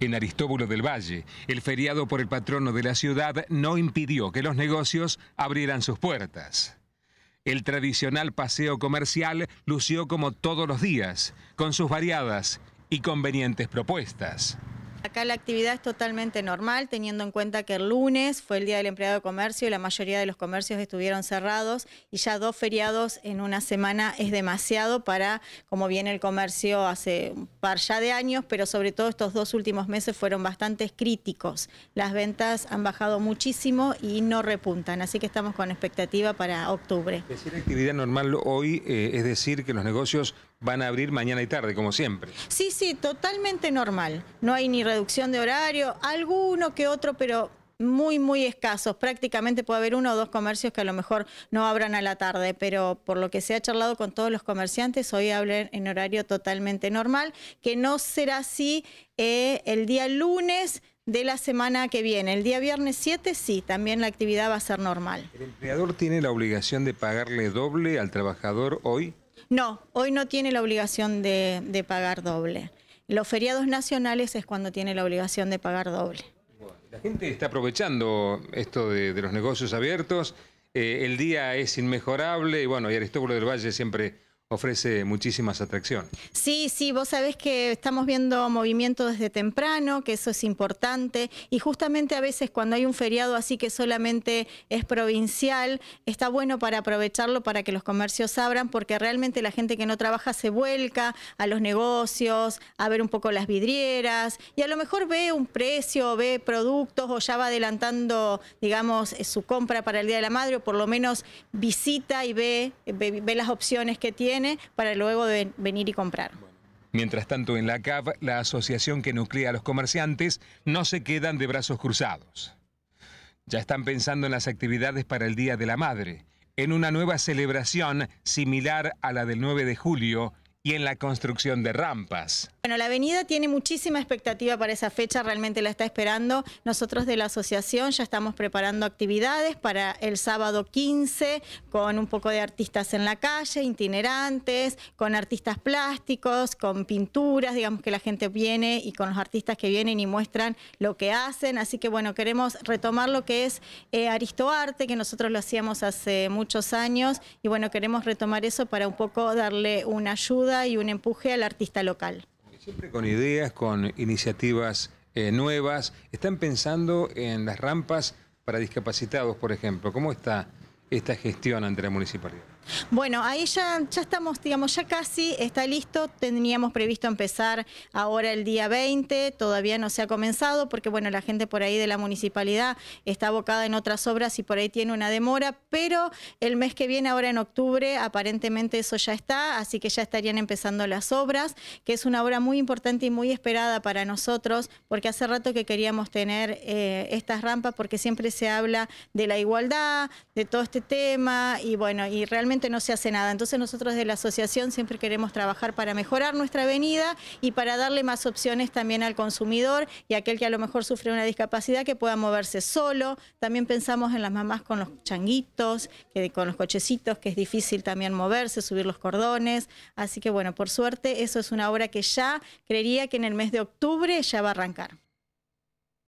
En Aristóbulo del Valle, el feriado por el patrono de la ciudad no impidió que los negocios abrieran sus puertas. El tradicional paseo comercial lució como todos los días, con sus variadas y convenientes propuestas. Acá la actividad es totalmente normal, teniendo en cuenta que el lunes fue el Día del Empleado de Comercio y la mayoría de los comercios estuvieron cerrados y ya dos feriados en una semana es demasiado para como viene el comercio hace un par ya de años, pero sobre todo estos dos últimos meses fueron bastante críticos. Las ventas han bajado muchísimo y no repuntan, así que estamos con expectativa para octubre. Decir actividad normal hoy eh, es decir que los negocios van a abrir mañana y tarde, como siempre. Sí, sí, totalmente normal. No hay ni reducción de horario, alguno que otro, pero muy, muy escasos. Prácticamente puede haber uno o dos comercios que a lo mejor no abran a la tarde, pero por lo que se ha charlado con todos los comerciantes, hoy hablan en horario totalmente normal, que no será así eh, el día lunes de la semana que viene. El día viernes 7 sí, también la actividad va a ser normal. ¿El empleador tiene la obligación de pagarle doble al trabajador hoy? No, hoy no tiene la obligación de, pagar doble. Los feriados nacionales es cuando tiene la obligación de pagar doble. La gente está aprovechando esto de, los negocios abiertos. Eh, el día es inmejorable y bueno, y Aristóbulo del Valle siempre ofrece muchísimas atracciones. Sí, sí, vos sabés que estamos viendo movimiento desde temprano, que eso es importante, y justamente a veces cuando hay un feriado así que solamente es provincial, está bueno para aprovecharlo para que los comercios abran, porque realmente la gente que no trabaja se vuelca a los negocios, a ver un poco las vidrieras, y a lo mejor ve un precio, ve productos, o ya va adelantando, digamos, eh, su compra para el Día de la Madre, o por lo menos visita y ve, ve las opciones que tiene para luego venir y comprar. Mientras tanto, en la CAV, la asociación que nuclea a los comerciantes, no se quedan de brazos cruzados. Ya están pensando en las actividades para el Día de la Madre, en una nueva celebración similar a la del 9 de julio, y en la construcción de rampas. Bueno, la avenida tiene muchísima expectativa para esa fecha, realmente la está esperando. Nosotros de la asociación ya estamos preparando actividades para el sábado 15 con un poco de artistas en la calle, itinerantes, con artistas plásticos, con pinturas, digamos que la gente viene y con los artistas que vienen y muestran lo que hacen. Así que bueno, queremos retomar lo que es eh, Aristoarte, que nosotros lo hacíamos hace muchos años y bueno, queremos retomar eso para un poco darle una ayuda y un empuje al artista local. Siempre con ideas, con iniciativas eh, nuevas. Están pensando en las rampas para discapacitados, por ejemplo. ¿Cómo está esta gestión ante la municipalidad? Bueno, ahí ya, ya estamos, digamos, ya casi está listo. Teníamos previsto empezar ahora el día 20, todavía no se ha comenzado porque, bueno, la gente por ahí de la municipalidad está abocada en otras obras y por ahí tiene una demora, pero el mes que viene, ahora en octubre, aparentemente eso ya está, así que ya estarían empezando las obras, que es una obra muy importante y muy esperada para nosotros porque hace rato que queríamos tener eh, estas rampas porque siempre se habla de la igualdad, de todo este tema y, bueno, y realmente no se hace nada. Entonces nosotros de la asociación siempre queremos trabajar para mejorar nuestra avenida y para darle más opciones también al consumidor y a aquel que a lo mejor sufre una discapacidad que pueda moverse solo. También pensamos en las mamás con los changuitos, que, con los cochecitos, que es difícil también moverse, subir los cordones. Así que bueno, por suerte eso es una obra que ya creería que en el mes de octubre ya va a arrancar.